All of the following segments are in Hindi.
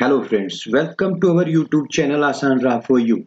Hello friends, welcome to our YouTube channel Asanra for you.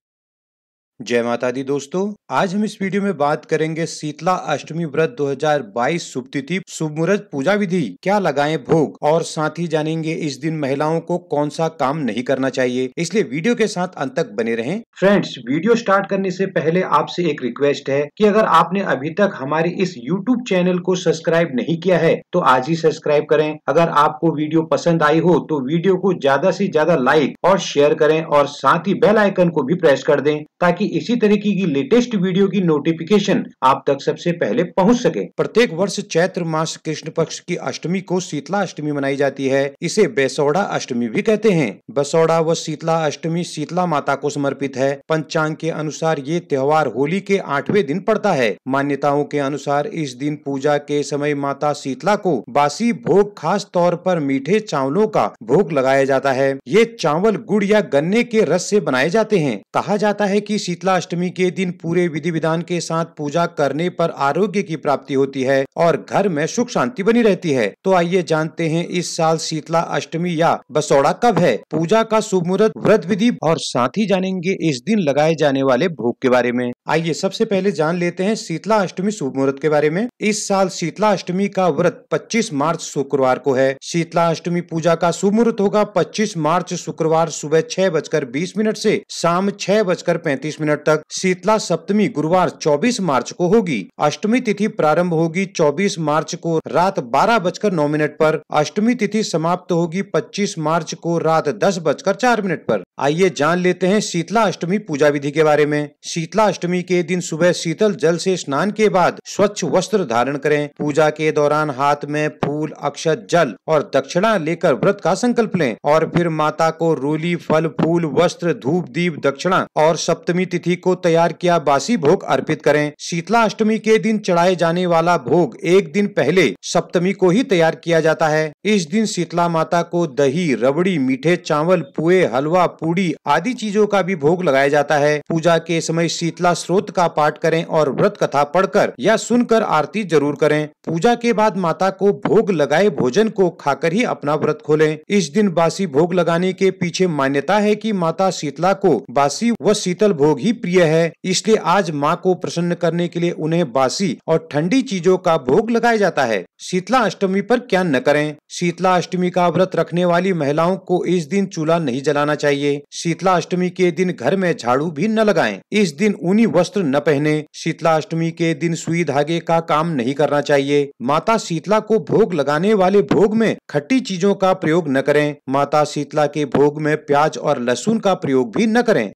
जय माता दी दोस्तों आज हम इस वीडियो में बात करेंगे शीतला अष्टमी व्रत 2022 शुभ तिथि शुभ मुहूर्त पूजा विधि क्या लगाएं भोग और साथ ही जानेंगे इस दिन महिलाओं को कौन सा काम नहीं करना चाहिए इसलिए वीडियो के साथ अंत तक बने रहें फ्रेंड्स वीडियो स्टार्ट करने से पहले आपसे एक रिक्वेस्ट है कि अगर आपने अभी तक हमारे इस यूट्यूब चैनल को सब्सक्राइब नहीं किया है तो आज ही सब्सक्राइब करें अगर आपको वीडियो पसंद आई हो तो वीडियो को ज्यादा ऐसी ज्यादा लाइक और शेयर करें और साथ ही बेल आइकन को भी प्रेस कर दें ताकि इसी तरीके की लेटेस्ट वीडियो की नोटिफिकेशन आप तक सबसे पहले पहुंच सके प्रत्येक वर्ष चैत्र मास कृष्ण पक्ष की अष्टमी को शीतला अष्टमी मनाई जाती है इसे बेसौड़ा अष्टमी भी कहते हैं बसौड़ा व शीतला अष्टमी शीतला माता को समर्पित है पंचांग के अनुसार ये त्योहार होली के आठवें दिन पड़ता है मान्यताओं के अनुसार इस दिन पूजा के समय माता शीतला को बासी भोग खास तौर पर मीठे चावलों का भोग लगाया जाता है ये चावल गुड़ या गन्ने के रस से बनाए जाते हैं कहा जाता है कि शीतलाष्टमी के दिन पूरे विधि विधान के साथ पूजा करने पर आरोग्य की प्राप्ति होती है और घर में सुख शांति बनी रहती है तो आइए जानते हैं इस साल शीतला अष्टमी या बसौड़ा कब है पूजा का शुभ मुहूर्त व्रत विधि और साथ ही जानेंगे इस दिन लगाए जाने वाले भोग के बारे में आइए सबसे पहले जान लेते हैं शीतला अष्टमी शुभ मुहूर्त के बारे में इस साल शीतला अष्टमी का व्रत 25 मार्च शुक्रवार को है शीतला अष्टमी पूजा का शुभ मुहूर्त होगा 25 मार्च शुक्रवार सुबह छह बजकर बीस मिनट से शाम छह बजकर पैंतीस मिनट तक शीतला सप्तमी गुरुवार चौबीस मार्च को होगी अष्टमी तिथि प्रारंभ होगी चौबीस मार्च को रात बारह बजकर नौ मिनट आरोप अष्टमी तिथि समाप्त होगी पच्चीस मार्च को रात दस बजकर चार मिनट आरोप आइए जान लेते हैं शीतला अष्टमी पूजा विधि के बारे में शीतला अष्टमी के दिन सुबह शीतल जल से स्नान के बाद स्वच्छ वस्त्र धारण करें पूजा के दौरान हाथ में फूल अक्षत जल और दक्षिणा लेकर व्रत का संकल्प लें और फिर माता को रोली फल फूल वस्त्र धूप दीप दक्षिणा और सप्तमी तिथि को तैयार किया बासी भोग अर्पित करें शीतला अष्टमी के दिन चढ़ाए जाने वाला भोग एक दिन पहले सप्तमी को ही तैयार किया जाता है इस दिन शीतला माता को दही रबड़ी मीठे चावल पुए हलवा चूड़ी आदि चीजों का भी भोग लगाया जाता है पूजा के समय शीतला स्रोत का पाठ करें और व्रत कथा पढ़कर या सुनकर आरती जरूर करें पूजा के बाद माता को भोग लगाए भोजन को खाकर ही अपना व्रत खोलें इस दिन बासी भोग लगाने के पीछे मान्यता है कि माता शीतला को बासी व शीतल भोग ही प्रिय है इसलिए आज माँ को प्रसन्न करने के लिए उन्हें बासी और ठंडी चीजों का भोग लगाया जाता है शीतला अष्टमी पर क्या न करें शीतला अष्टमी का व्रत रखने वाली महिलाओं को इस दिन चूल्हा नहीं जलाना चाहिए शीतलाष्टमी के दिन घर में झाड़ू भी न लगाएं। इस दिन ऊनी वस्त्र न पहने शीतलाष्टमी के दिन सुई धागे का काम नहीं करना चाहिए माता शीतला को भोग लगाने वाले भोग में खट्टी चीजों का प्रयोग न करें माता शीतला के भोग में प्याज और लहसुन का प्रयोग भी न करें